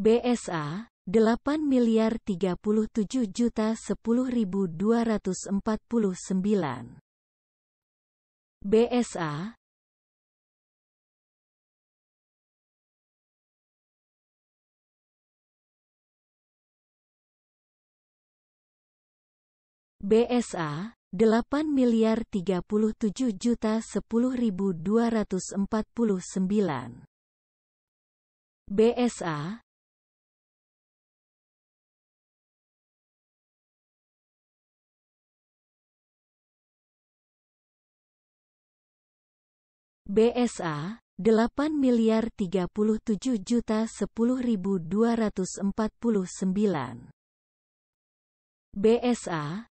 BSA 8 miliar 37 juta 10.249 BSA BSA 8 miliar 37 juta 10.249 BSA BSA 8 miliar 37 juta 10.249. BSA